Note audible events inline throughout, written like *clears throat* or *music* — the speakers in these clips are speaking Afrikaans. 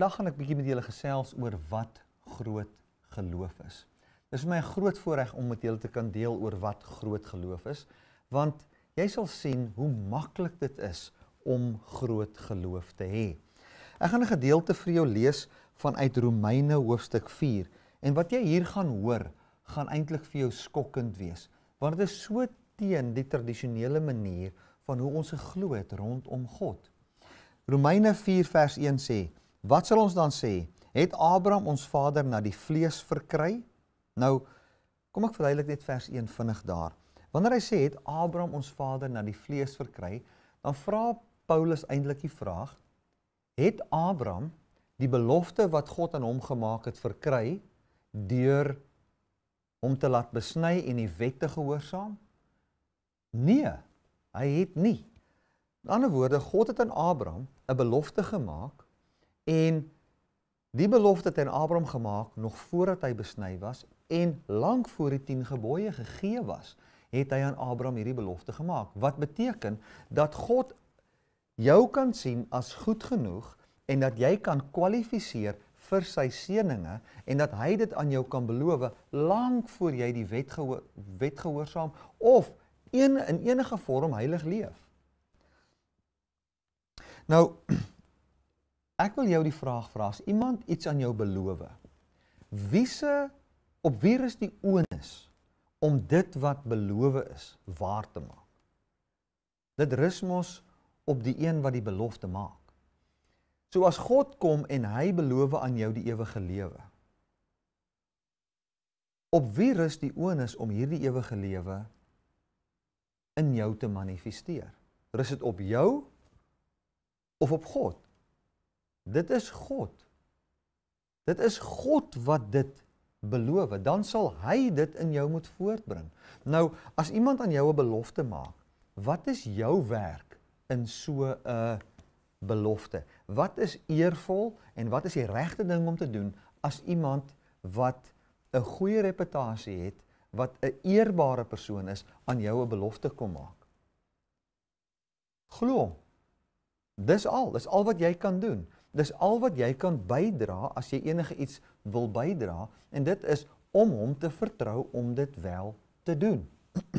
Vandag gaan ek bietjie met julle gesels oor wat groot geloof is. Dit is vir my 'n groot voorreg om met julle te kan deel oor wat groot geloof is, want jy sal sien hoe maklik dit is om groot geloof te hê. Ek gaan 'n gedeelte vir jou lees vanuit Romeine hoofstuk 4 en wat jy hier gaan hoor, gaan eintlik vir jou skokkend wees, want dit is so teen die tradisionele manier van hoe ons geglo het rondom God. Romeine 4 vers 1 sê Wat sal ons dan sê? Het Abraham ons vader na die vlees verkry? Nou kom ek verduidelik net vers 1 vinnig daar. Wanneer hy sê het Abraham ons vader na die vlees verkry, dan vra Paulus eintlik die vraag: Het Abraham die belofte wat God aan hom gemaak het verkry deur hom te laat besny en die wet te gehoorsaam? Nee, hy het nie. In ander woorde, God het aan Abraham 'n belofte gemaak en die belofte ten Abraham gemaak nog voordat hy besny was en lank voor die 10 gebooie gegee was, het hy aan Abraham hierdie belofte gemaak. Wat beteken dat God jou kan sien as goed genoeg en dat jy kan kwalifiseer vir sy seëninge en dat hy dit aan jou kan beloof lank voor jy die wet geho wet gehoorsaam of een in enige vorm heilig leef. Nou Ek wil jou die vraag vra as iemand iets aan jou beloof. Wie se op wie rus die onus om dit wat beloof is waar te maak? Dit rus mos op die een wat die belofte maak. So as God kom en hy beloof aan jou die ewige lewe. Op wie rus die onus om hierdie ewige lewe in jou te manifesteer? Rus dit op jou of op God? Dit is God. Dit is God wat dit beloof. Dan sal hy dit in jou moet voortbring. Nou, as iemand aan jou 'n belofte maak, wat is jou werk in so 'n belofte? Wat is eervol en wat is die regte ding om te doen as iemand wat 'n goeie reputasie het, wat 'n eerbare persoon is, aan jou 'n belofte kom maak? Glo. Dis al, dis al wat jy kan doen. Dis al wat jy kan bydra as jy enige iets wil bydra en dit is om hom te vertrou om dit wel te doen. *clears throat*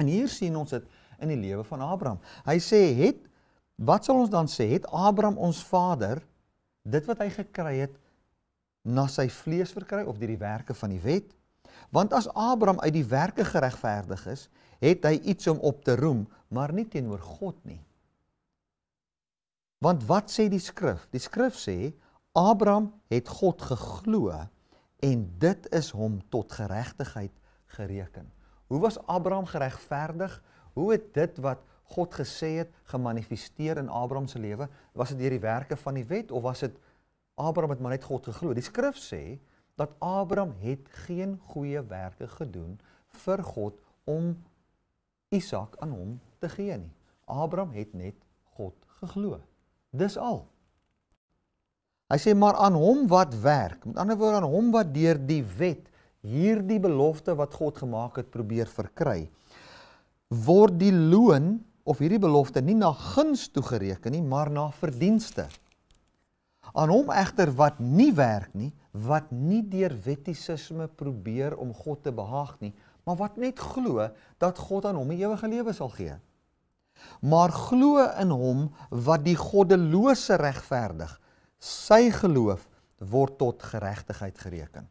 en hier sien ons dit in die lewe van Abraham. Hy sê het wat sal ons dan sê het Abraham ons vader dit wat hy gekry het na sy vlees verkry of deur die werke van die wet? Want as Abraham uit die werke geregverdig is, het hy iets om op te roem, maar nie teenoor God nie. Want wat sê die skrif? Die skrif sê Abraham het God geglo en dit is hom tot geregtigheid gereken. Hoe was Abraham geregverdig? Hoe het dit wat God gesê het gemanifesteer in Abraham se lewe? Was dit deur die werke van die wet of was dit Abraham het maar net God geglo? Die skrif sê dat Abraham het geen goeie werke gedoen vir God om Isak aan hom te gee nie. Abraham het net God geglo. Dis al. Hy sê maar aan hom wat werk, met ander woorde aan hom wat deur die wet hierdie belofte wat God gemaak het probeer verkry, word die loon of hierdie belofte nie na guns toegereken nie, maar na verdienste. Aan hom egter wat nie werk nie, wat nie deur wettisisme probeer om God te behaag nie, maar wat net glo dat God aan hom die ewige lewe sal gee maar glo in hom wat die goddelose regverdig. Sy geloof word tot geregtigheid gereken.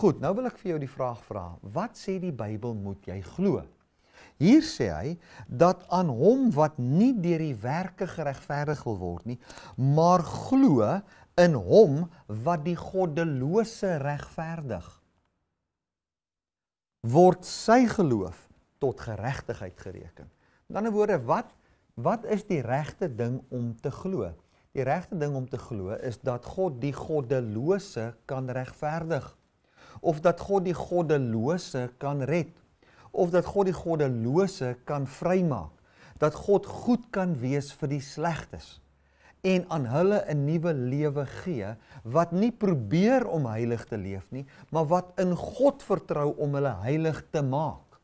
Goed, nou wil ek vir jou die vraag vra. Wat sê die Bybel moet jy glo? Hier sê hy dat aan hom wat nie deur die werke geregverdig wil word nie, maar glo in hom wat die goddelose regverdig word sy geloof tot geregtigheid gereken. Met ander woorde, wat wat is die regte ding om te glo? Die regte ding om te glo is dat God die goddelose kan regverdig of dat God die goddelose kan red of dat God die goddelose kan vrymaak. Dat God goed kan wees vir die slegstes en aan hulle 'n nuwe lewe gee wat nie probeer om heilig te leef nie, maar wat in God vertrou om hulle heilig te maak.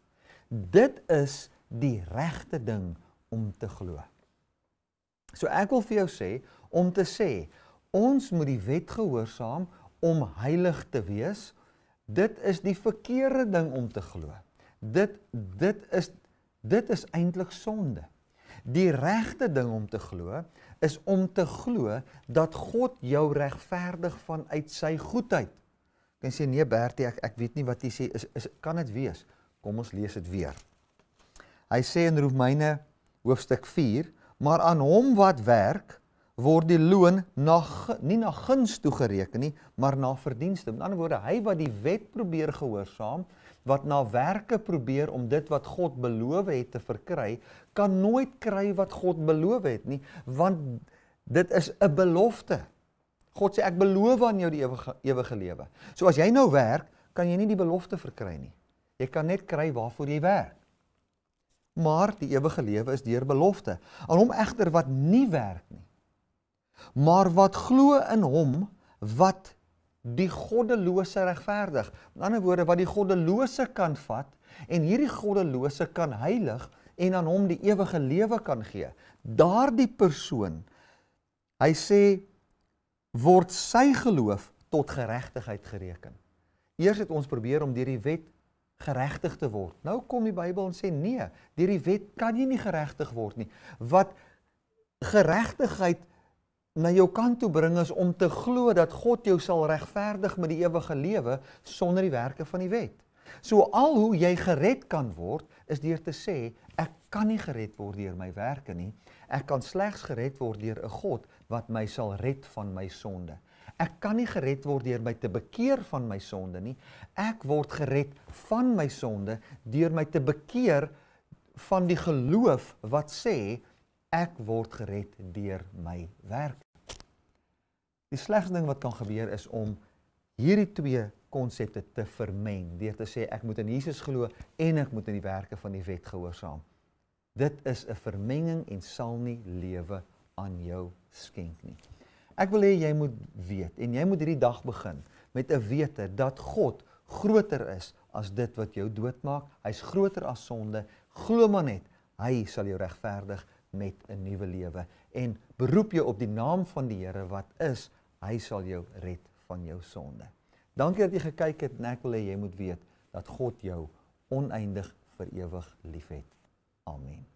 Dit is die regte ding om te glo. So ek wil vir jou sê om te sê ons moet die wet gehoorsaam om heilig te wees. Dit is die verkeerde ding om te glo. Dit dit is dit is eintlik sonde. Die regte ding om te glo is om te glo dat God jou regverdig vanuit sy goedheid. Jy sê nee Bertie ek ek weet nie wat jy sê is, is kan dit wees? Kom ons lees dit weer. Hy sê in Romeine hoofstuk 4, maar aan hom wat werk word die loon na nie na guns toegereken nie, maar na verdienste. Met ander woorde, hy wat die wet probeer gehoorsaam, wat na werke probeer om dit wat God beloof het te verkry, kan nooit kry wat God beloof het nie, want dit is 'n belofte. God sê ek beloof aan jou die ewige ewige lewe. So as jy nou werk, kan jy nie die belofte verkry nie. Jy kan net kry waarvoor jy werk maar die ewige lewe is deur belofte aan hom egter wat nie werk nie maar wat glo in hom wat die goddelose regverdig in ander woorde wat die goddelose kan vat en hierdie goddelose kan heilig en aan hom die ewige lewe kan gee daardie persoon hy sê word sy geloof tot geregtigheid gereken eers het ons probeer om deur die wet geregtig te word. Nou kom die Bybel en sê nee, deur die wet kan jy nie geregtig word nie. Wat geregtigheid na jou kant toe bring is om te glo dat God jou sal regverdig met die ewige lewe sonder die werke van die wet. So al hoe jy gered kan word is deur te sê ek kan nie gered word deur my werke nie. Ek kan slegs gered word deur 'n God wat my sal red van my sonde. Ek kan nie gered word deur my te bekeer van my sonde nie. Ek word gered van my sonde deur my te bekeer van die geloof wat sê ek word gered deur my werk. Die slegste ding wat kan gebeur is om hierdie twee konsepte te vermeng deur te sê ek moet in Jesus glo en ek moet in die werke van die wet gehoorsaam. Dit is 'n vermenging en sal nie lewe aan jou skenk nie. Ek wil hê jy moet weet en jy moet hierdie dag begin met 'n wete dat God groter is as dit wat jou doodmaak. Hy's groter as sonde. Glo maar net. Hy sal jou regverdig met 'n nuwe lewe en beroep jou op die naam van die Here wat is. Hy sal jou red van jou sonde. Dankie dat jy gekyk het en ek wil hê jy moet weet dat God jou oneindig vir ewig liefhet. Amen.